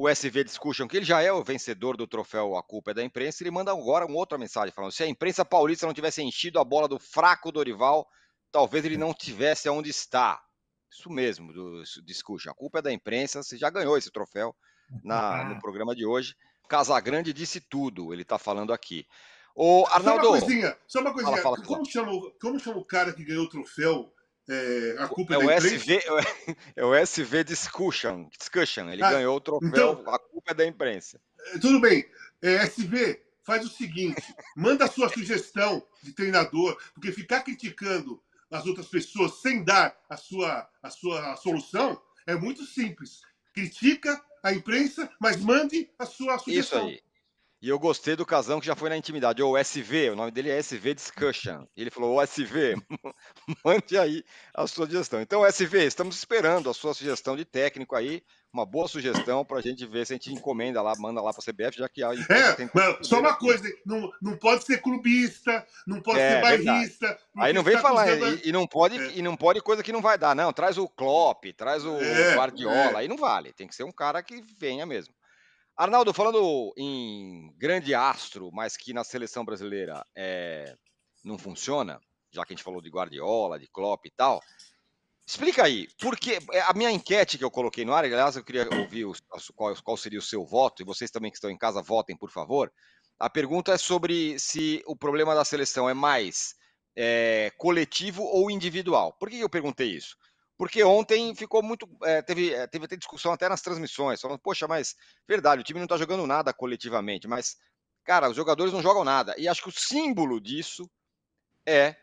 o SV Discussion, que ele já é o vencedor do troféu A Culpa é da Imprensa, ele manda agora uma outra mensagem falando: se a imprensa paulista não tivesse enchido a bola do fraco Dorival, talvez ele não tivesse onde está. Isso mesmo, do Discussion. A culpa é da imprensa, você já ganhou esse troféu na, no ah. programa de hoje. Casagrande disse tudo, ele está falando aqui. O Arnaldo. Só uma coisinha, só uma coisinha. Fala, fala, como, chama, como chama o cara que ganhou o troféu é, a culpa é, é o SV, é o SV é Discussion. discussion. Ele ah, ganhou o troféu. Então, a culpa é da imprensa. É, tudo bem. É, SV, faz o seguinte: manda a sua sugestão de treinador, porque ficar criticando as outras pessoas sem dar a sua, a sua solução é muito simples. Critica a imprensa, mas mande a sua sugestão. Isso aí. E eu gostei do casão que já foi na intimidade. O SV, o nome dele é SV Discussion. E ele falou: SV, mande aí a sua sugestão. Então, SV, estamos esperando a sua sugestão de técnico aí. Uma boa sugestão para a gente ver se a gente encomenda lá, manda lá para a CBF, já que a. É, tem... só uma coisa: não, não pode ser clubista, não pode é, ser bairrista. Aí não vem tá falar, e, e, não pode, é. e não pode coisa que não vai dar, não. Traz o Klopp, traz o é, Guardiola, é. aí não vale. Tem que ser um cara que venha mesmo. Arnaldo, falando em grande astro, mas que na seleção brasileira é, não funciona, já que a gente falou de Guardiola, de Klopp e tal, explica aí, porque eh, a minha enquete que eu coloquei no ar, aliás, eu queria ouvir os, qual, qual seria o seu voto, e vocês também que estão em casa, votem, por favor. A pergunta é sobre se o problema da seleção é mais é, coletivo ou individual. Por que eu perguntei isso? porque ontem ficou muito. É, teve, eh, teve até discussão até nas transmissões, falando, poxa, mas verdade, o time não está jogando nada coletivamente, mas, cara, os jogadores não jogam nada. E acho que o símbolo disso é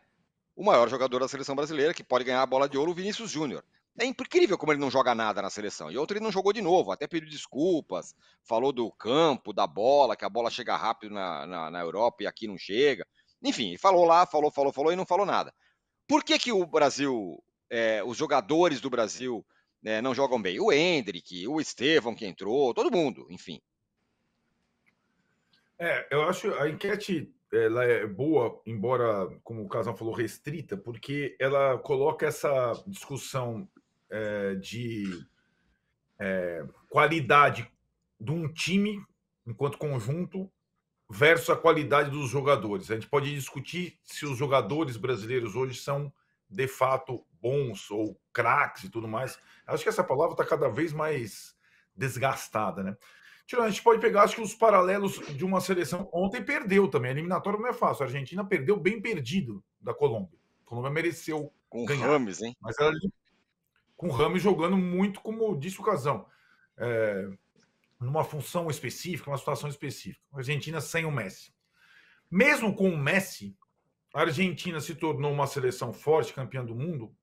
o maior jogador da seleção brasileira, que pode ganhar a bola de ouro, o Vinícius Júnior. É incrível como ele não joga nada na seleção. E outro ele não jogou de novo, até pediu desculpas, falou do campo, da bola, que a bola chega rápido na, na, na Europa e aqui não chega. Enfim, falou lá, falou, falou, falou e não falou nada. Por que, que o Brasil é, os jogadores do Brasil né, não jogam bem. O Hendrick, o Estevão que entrou, todo mundo, enfim. É, eu acho a enquete ela é boa, embora, como o Casal falou, restrita, porque ela coloca essa discussão é, de é, qualidade de um time enquanto conjunto versus a qualidade dos jogadores. A gente pode discutir se os jogadores brasileiros hoje são de fato bons ou craques e tudo mais. Acho que essa palavra está cada vez mais desgastada, né? Tirando, a gente pode pegar, acho que os paralelos de uma seleção. Ontem perdeu também. A eliminatória não é fácil. A Argentina perdeu bem perdido da Colômbia. A Colômbia mereceu com o Rames, hein? Mas ela, com o Rames jogando muito, como disse o Casão, é, numa função específica, uma situação específica. A Argentina sem o Messi. Mesmo com o Messi, a Argentina se tornou uma seleção forte, campeã do mundo,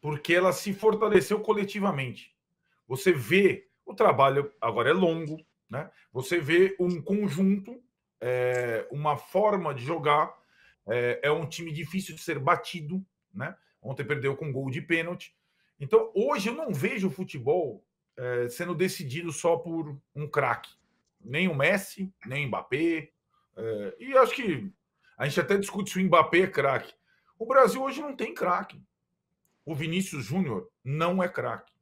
porque ela se fortaleceu coletivamente. Você vê o trabalho, agora é longo, né? Você vê um conjunto, é, uma forma de jogar, é, é um time difícil de ser batido, né? Ontem perdeu com gol de pênalti. Então, hoje eu não vejo o futebol é, sendo decidido só por um craque. Nem o Messi, nem o Mbappé. É, e acho que a gente até discute se o Mbappé é craque. O Brasil hoje não tem craque. O Vinícius Júnior não é craque.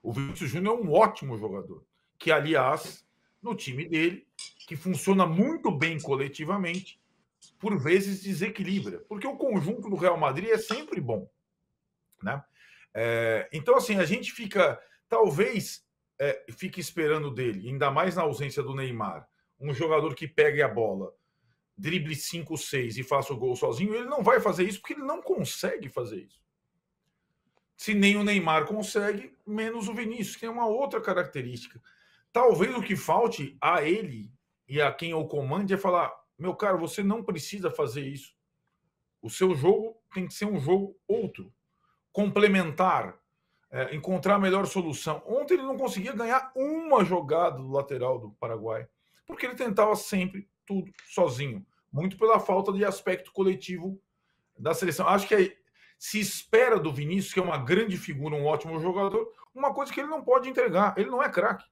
O Vinícius Júnior é um ótimo jogador, que, aliás, no time dele, que funciona muito bem coletivamente, por vezes desequilibra, porque o conjunto do Real Madrid é sempre bom. Né? É, então, assim, a gente fica, talvez, é, fique esperando dele, ainda mais na ausência do Neymar, um jogador que pegue a bola drible 5, 6 e faça o gol sozinho, ele não vai fazer isso porque ele não consegue fazer isso. Se nem o Neymar consegue, menos o Vinícius, que é uma outra característica. Talvez o que falte a ele e a quem o comande é falar: meu caro, você não precisa fazer isso. O seu jogo tem que ser um jogo outro, complementar, é, encontrar a melhor solução. Ontem ele não conseguia ganhar uma jogada do lateral do Paraguai, porque ele tentava sempre tudo sozinho muito pela falta de aspecto coletivo da seleção. Acho que é, se espera do Vinícius, que é uma grande figura, um ótimo jogador, uma coisa que ele não pode entregar. Ele não é craque.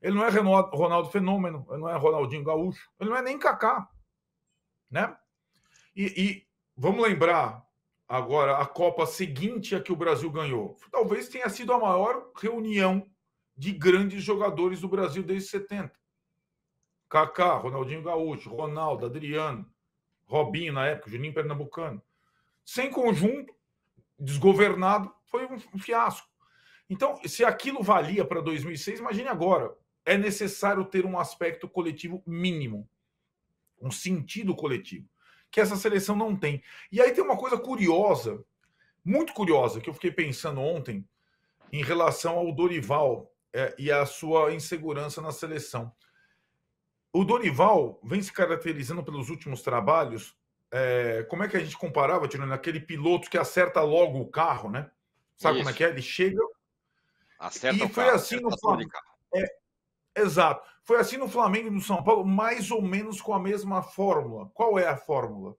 Ele não é Ronaldo Fenômeno, ele não é Ronaldinho Gaúcho, ele não é nem Kaká. Né? E, e vamos lembrar agora a Copa seguinte a que o Brasil ganhou. Talvez tenha sido a maior reunião de grandes jogadores do Brasil desde 70. Kaká, Ronaldinho Gaúcho, Ronaldo, Adriano, Robinho na época, Juninho Pernambucano. Sem conjunto, desgovernado, foi um, fiasco. Então, se aquilo valia para 2006, imagine agora. É necessário ter um aspecto coletivo mínimo, um sentido coletivo, que essa seleção não tem. E aí tem uma coisa curiosa, muito curiosa, que eu fiquei pensando ontem em relação ao Dorival é, e à sua insegurança na seleção. O Dorival vem se caracterizando pelos últimos trabalhos. É, como é que a gente comparava, Tirando? Aquele piloto que acerta logo o carro, né? Sabe Isso. como é que é? Ele chega. Acerta e foi carro, assim no Flamengo. É, exato. Foi assim no Flamengo e no São Paulo, mais ou menos com a mesma fórmula. Qual é a fórmula?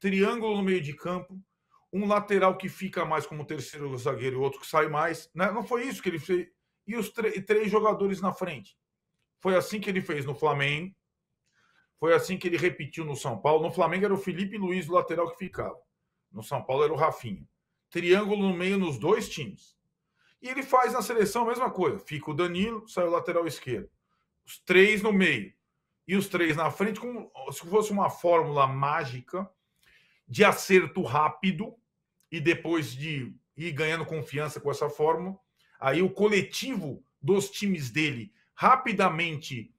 Triângulo no meio de campo, um lateral que fica mais como terceiro zagueiro e outro que sai mais. Né? Não foi isso que ele fez. E os três jogadores na frente. Foi assim que ele fez no Flamengo. Foi assim que ele repetiu no São Paulo. No Flamengo era o Felipe Luiz, o lateral que ficava. No São Paulo era o Rafinha. Triângulo no meio nos dois times. E ele faz na seleção a mesma coisa. Fica o Danilo, sai o lateral esquerdo. Os três no meio. E os três na frente, como se fosse uma fórmula mágica de acerto rápido e depois de ir ganhando confiança com essa fórmula. Aí o coletivo dos times dele rapidamente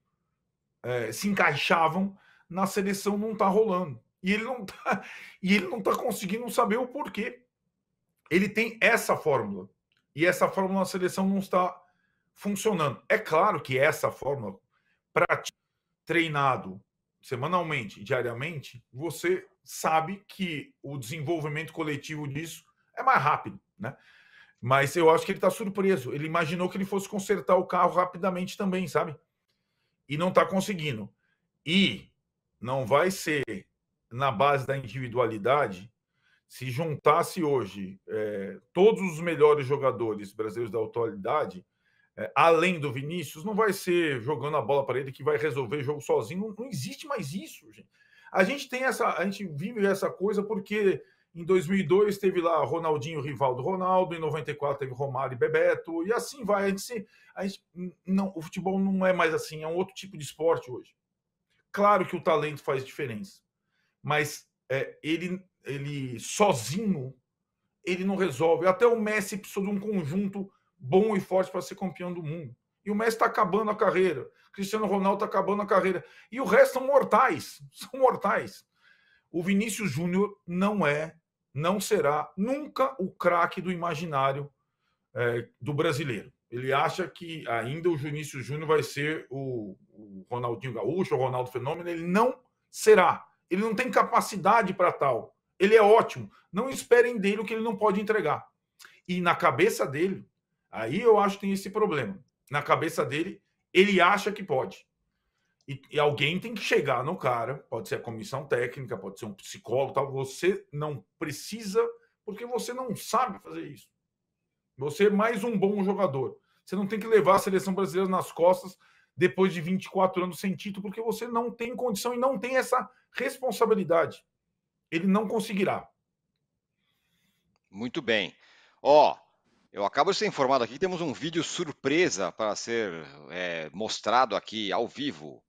é, se encaixavam na seleção não está rolando. E ele não tá, e ele não tá conseguindo saber o porquê. Ele tem essa fórmula. E essa fórmula na seleção não está funcionando. É claro que essa fórmula para treinado semanalmente, diariamente, você sabe que o desenvolvimento coletivo disso é mais rápido, né? Mas eu acho que ele está surpreso. Ele imaginou que ele fosse consertar o carro rapidamente também, sabe? E não está conseguindo. E não vai ser na base da individualidade. Se juntasse hoje é, todos os melhores jogadores brasileiros da atualidade, é, além do Vinícius, não vai ser jogando a bola para ele que vai resolver o jogo sozinho. Não, não existe mais isso, gente. A gente tem essa, a gente vive essa coisa porque em 2002 teve lá Ronaldinho, Rivaldo, Ronaldo. Em 94 teve Romário e Bebeto. E assim vai. A gente, se, a gente, não, o futebol não é mais assim. É um outro tipo de esporte hoje. Claro que o talento faz diferença. Mas é, ele, ele sozinho, ele não resolve. Até o Messi precisou de um conjunto bom e forte para ser campeão do mundo. E o Messi está acabando a carreira. Cristiano Ronaldo está acabando a carreira. E o resto são mortais. São mortais. O Vinícius Júnior não é não será nunca o craque do imaginário é, do brasileiro. Ele acha que ainda o Junício Júnior vai ser o, o Ronaldinho Gaúcho, o Ronaldo Fenômeno. Ele não será. Ele não tem capacidade para tal. Ele é ótimo. Não esperem dele o que ele não pode entregar. E na cabeça dele, aí eu acho que tem esse problema. Na cabeça dele, ele acha que pode. E, e, alguém tem que chegar no cara, pode ser a comissão técnica, pode ser um psicólogo, tal. Você não precisa, porque você não sabe fazer isso. Você é mais um bom jogador. Você não tem que levar a seleção brasileira nas costas depois de 24 anos sem título, porque você não tem condição e não tem essa responsabilidade. Ele não conseguirá. Muito bem. Ó, oh, eu acabo de ser informado aqui temos um vídeo surpresa para ser é, mostrado aqui ao vivo.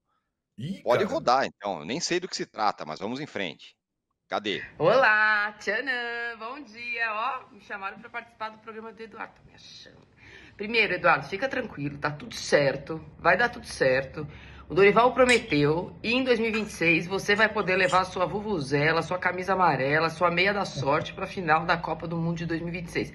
Ih, Pode cara. rodar, então. Eu nem sei do que se trata, mas vamos em frente. Cadê? Olá, Tchanã! Bom dia! Ó, me chamaram para participar do programa do Eduardo. Tô me achando. Primeiro, Eduardo, fica tranquilo, tá tudo certo. Vai dar tudo certo. O Dorival prometeu e em 2026 você vai poder levar sua vuvuzela, sua camisa amarela, sua meia da sorte para a final da Copa do Mundo de 2026.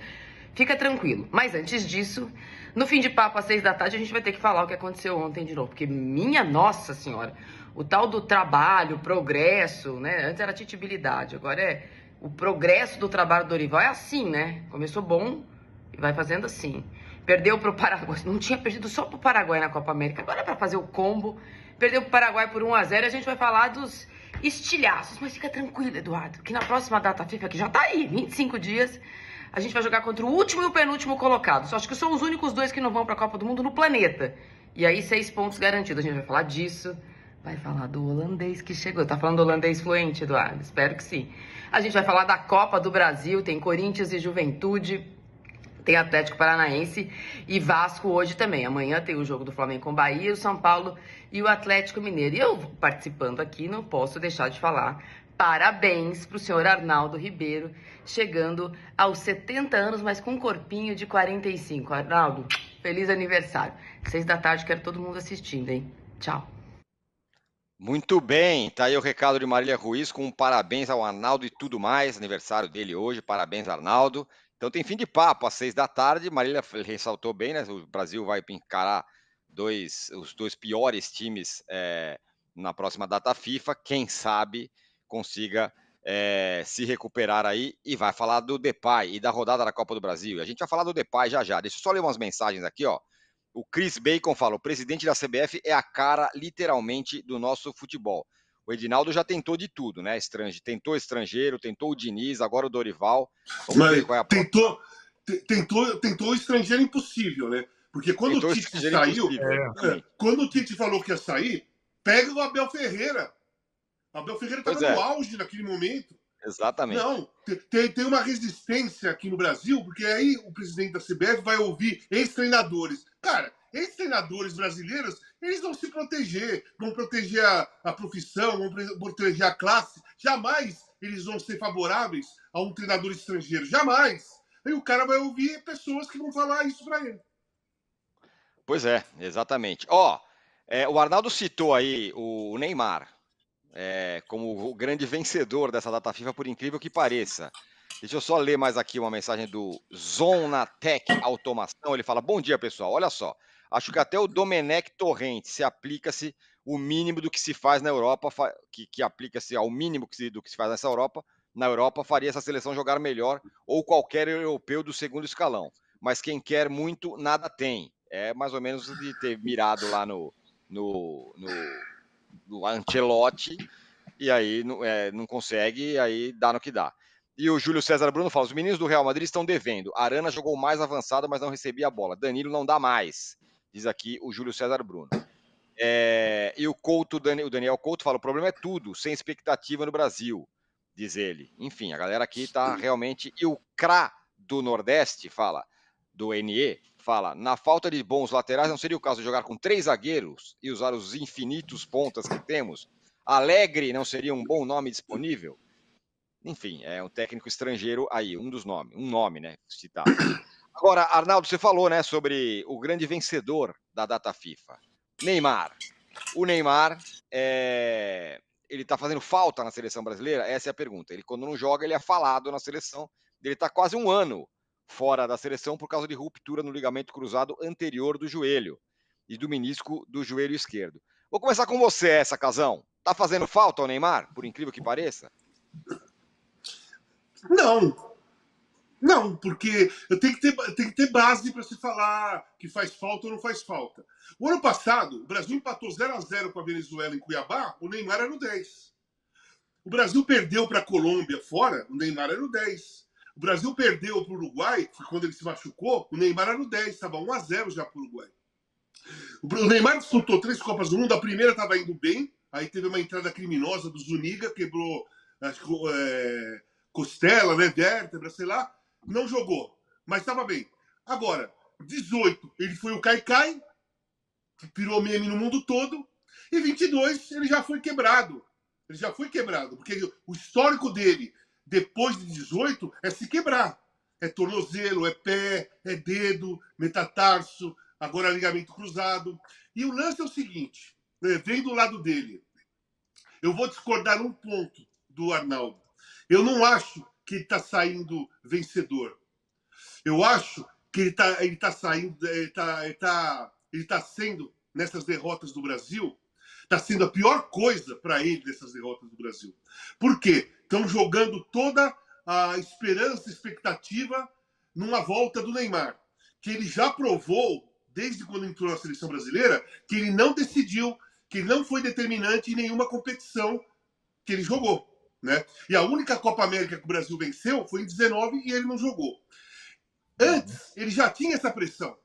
Fica tranquilo. Mas antes disso, no fim de papo às seis da tarde, a gente vai ter que falar o que aconteceu ontem de novo. Porque, minha nossa senhora, o tal do trabalho, progresso, né? Antes era titibilidade, agora é o progresso do trabalho do Dorival. É assim, né? Começou bom e vai fazendo assim. Perdeu pro Paraguai. Não tinha perdido só pro Paraguai na Copa América. Agora é para fazer o combo. Perdeu pro Paraguai por 1 a 0 A gente vai falar dos estilhaços. Mas fica tranquilo, Eduardo, que na próxima data FIFA, que já está aí, 25 dias, a gente vai jogar contra o último e o penúltimo colocado. Só acho que são os únicos dois que não vão para a Copa do Mundo no planeta. E aí, seis pontos garantidos. A gente vai falar disso. Vai falar do holandês que chegou. Tá falando holandês fluente, Eduardo? Espero que sim. A gente vai falar da Copa do Brasil. Tem Corinthians e Juventude. Tem Atlético Paranaense e Vasco hoje também. Amanhã tem o jogo do Flamengo com o Bahia, o São Paulo e o Atlético Mineiro. E eu, participando aqui, não posso deixar de falar parabéns para o senhor Arnaldo Ribeiro, chegando aos 70 anos, mas com um corpinho de 45. Arnaldo, feliz aniversário. Seis da tarde, quero todo mundo assistindo, hein? Tchau. Muito bem, tá aí o recado de Marília Ruiz com um parabéns ao Arnaldo e tudo mais, aniversário dele hoje, parabéns Arnaldo. Então tem fim de papo às seis da tarde, Marília ressaltou bem, né? O Brasil vai encarar dois, os dois piores times é, na próxima data FIFA, quem sabe consiga é, se recuperar aí e vai falar do Depay e da rodada da Copa do Brasil. a gente vai falar do Depay já já. Deixa eu só ler umas mensagens aqui, ó. O Chris Bacon fala: o presidente da CBF é a cara, literalmente, do nosso futebol. O Edinaldo já tentou de tudo, né? Estrange, tentou estrangeiro, tentou o Diniz, agora o Dorival. Mas, é tentou, tentou, tentou estrangeiro impossível, né? Porque quando tentou o Tite saiu, é, quando o Tite falou que ia sair, pega o Abel Ferreira. Abel Ferreira estava tá é. no auge naquele momento. Exatamente. Não, tem, tem uma resistência aqui no Brasil, porque aí o presidente da CBF vai ouvir ex-treinadores. Cara, ex-treinadores brasileiros, eles vão se proteger, vão proteger a, a profissão, vão proteger a classe. Jamais eles vão ser favoráveis a um treinador estrangeiro. Jamais. Aí o cara vai ouvir pessoas que vão falar isso para ele. Pois é, exatamente. Ó, é, o Arnaldo citou aí o Neymar é, como o grande vencedor dessa data FIFA, por incrível que pareça. Deixa eu só ler mais aqui uma mensagem do Zonatec Automação. Ele fala: Bom dia, pessoal. Olha só. Acho que até o Domenech Torrente se aplica-se o mínimo do que se faz na Europa, que, que aplica-se ao mínimo que se, do que se faz nessa Europa, na Europa faria essa seleção jogar melhor ou qualquer europeu do segundo escalão. Mas quem quer muito, nada tem. É mais ou menos de ter mirado lá no, no, no Ancelotti, e aí não, é, não consegue, e aí dá no que dá. E o Júlio César Bruno fala: os meninos do Real Madrid estão devendo. Arana jogou mais avançado, mas não recebia a bola. Danilo não dá mais, diz aqui o Júlio César Bruno. É, e o Couto, o Daniel Couto fala: o problema é tudo, sem expectativa no Brasil, diz ele. Enfim, a galera aqui tá realmente. E o CRA do Nordeste fala, do NE, fala: na falta de bons laterais, não seria o caso de jogar com três zagueiros e usar os infinitos pontas que temos? Alegre não seria um bom nome disponível? Enfim, é um técnico estrangeiro aí, um dos nomes, um nome, né? Citado. Agora, Arnaldo, você falou, né, sobre o grande vencedor da data FIFA, Neymar. O Neymar é, ele tá fazendo falta na seleção brasileira? Essa é a pergunta. Ele, quando não joga, ele é falado na seleção. Ele tá quase um ano fora da seleção por causa de ruptura no ligamento cruzado anterior do joelho e do menisco do joelho esquerdo. Vou começar com você essa, Casão. Tá fazendo falta ao Neymar, por incrível que pareça? Não. Não, porque eu que ter, que ter base para se falar que faz falta ou não faz falta. O ano passado, o Brasil empatou 0 a 0 com a Venezuela em Cuiabá, o Neymar era no 10. O Brasil perdeu para a Colômbia fora, o Neymar era no 10. O Brasil perdeu para o Uruguai, foi quando ele se machucou, o Neymar era no 10, estava 1 a 0 já para o Uruguai. O Neymar disputou três Copas do Mundo, a primeira estava indo bem, aí teve uma entrada criminosa do Zuniga, quebrou acho, é, costela, né, vértebra, sei lá, não jogou, mas estava bem. Agora, 18, ele foi o Caicai, que pirou meme no mundo todo, e 22, ele já foi quebrado. Ele já foi quebrado, porque o histórico dele depois de 18 é se quebrar. É tornozelo, é pé, é dedo, metatarso, agora ligamento cruzado. E o lance é o seguinte: né, vem do lado dele. Eu vou discordar um ponto do Arnaldo. Eu não acho que ele está saindo vencedor. Eu acho que ele está ele tá saindo, ele é, está ele tá, ele tá sendo, nessas derrotas do Brasil, Está sendo a pior coisa para ele dessas derrotas do Brasil. Por quê? Estão jogando toda a esperança, expectativa numa volta do Neymar, que ele já provou, desde quando entrou na seleção brasileira, que ele não decidiu, que ele não foi determinante em nenhuma competição que ele jogou. Né? E a única Copa América que o Brasil venceu foi em 19 e ele não jogou. Antes, ele já tinha essa pressão.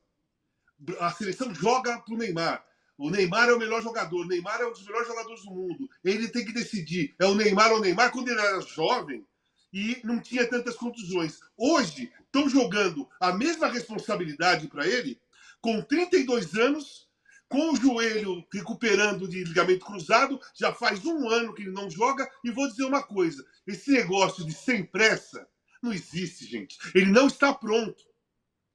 A seleção joga para o Neymar. O Neymar é o melhor jogador, o Neymar é um dos melhores jogadores do mundo. Ele tem que decidir. É o Neymar ou o Neymar quando ele era jovem e não tinha tantas contusões. Hoje estão jogando a mesma responsabilidade para ele com 32 anos, com o joelho recuperando de ligamento cruzado, já faz um ano que ele não joga. E vou dizer uma coisa: esse negócio de sem pressa não existe, gente. Ele não está pronto.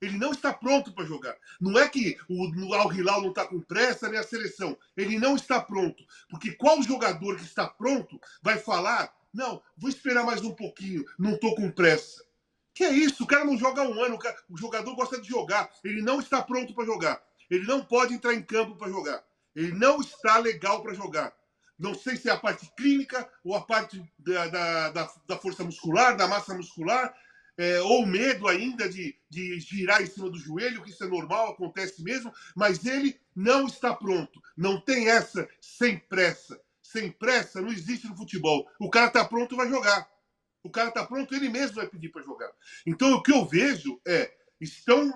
Ele não está pronto para jogar. Não é que o Al Hilal não está com pressa, nem a seleção. Ele não está pronto. Porque qual jogador que está pronto vai falar: não, vou esperar mais um pouquinho, não estou com pressa. Que é isso? O cara não joga um ano. O, cara, o jogador gosta de jogar. Ele não está pronto para jogar. Ele não pode entrar em campo para jogar. Ele não está legal para jogar. Não sei se é a parte clínica ou a parte da, da, da, da força muscular, da massa muscular, é, ou medo ainda de, de girar em cima do joelho, que isso é normal, acontece mesmo, mas ele não está pronto. Não tem essa sem pressa. Sem pressa não existe no futebol. O cara está pronto, vai jogar. O cara está pronto, ele mesmo vai pedir para jogar. Então, o que eu vejo é: estão.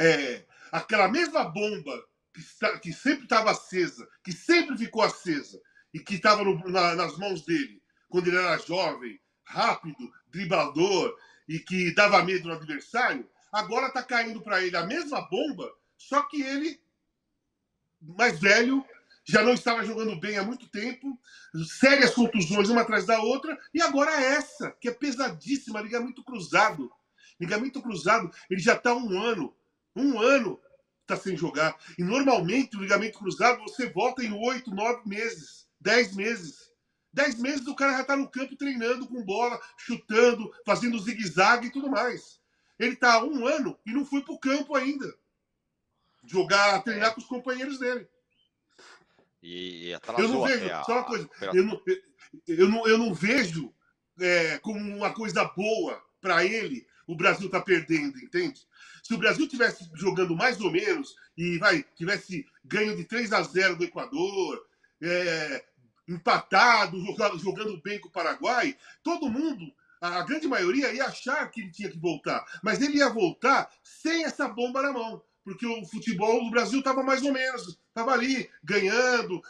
É, aquela mesma bomba que, está, que sempre estava acesa, que sempre ficou acesa, e que estava na, nas mãos dele quando ele era jovem, rápido, driblador e que dava medo no adversário, agora está caindo para ele a mesma bomba, só que ele, mais velho, já não estava jogando bem há muito tempo, sérias contusões uma atrás da outra, e agora é essa, que é pesadíssima, ligamento cruzado. Ligamento cruzado, ele já está um ano, um ano está sem jogar. E normalmente o ligamento cruzado você volta em oito, nove meses, dez meses. Dez meses o cara já está no campo treinando com bola, chutando, fazendo zigue-zague e tudo mais. Ele está há um ano e não foi para o campo ainda. Jogar, treinar com os companheiros dele. E, e atrasou eu não vejo, a... só uma coisa, eu não, eu não, eu não vejo é, como uma coisa boa para ele o Brasil está perdendo, entende? Se o Brasil tivesse jogando mais ou menos e vai tivesse ganho de 3 a 0 do Equador, é, empatado, jogando, jogando bem com o Paraguai, todo mundo, a, a grande maioria, ia achar que ele tinha que voltar. Mas ele ia voltar sem essa bomba na mão, porque o futebol do Brasil estava mais ou menos, estava ali, ganhando,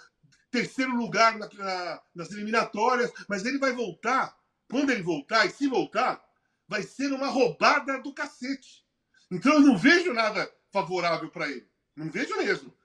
terceiro lugar na, na, nas eliminatórias, mas ele vai voltar, quando ele voltar, e se voltar, vai ser uma roubada do cacete. Então eu não vejo nada favorável para ele. Não vejo mesmo.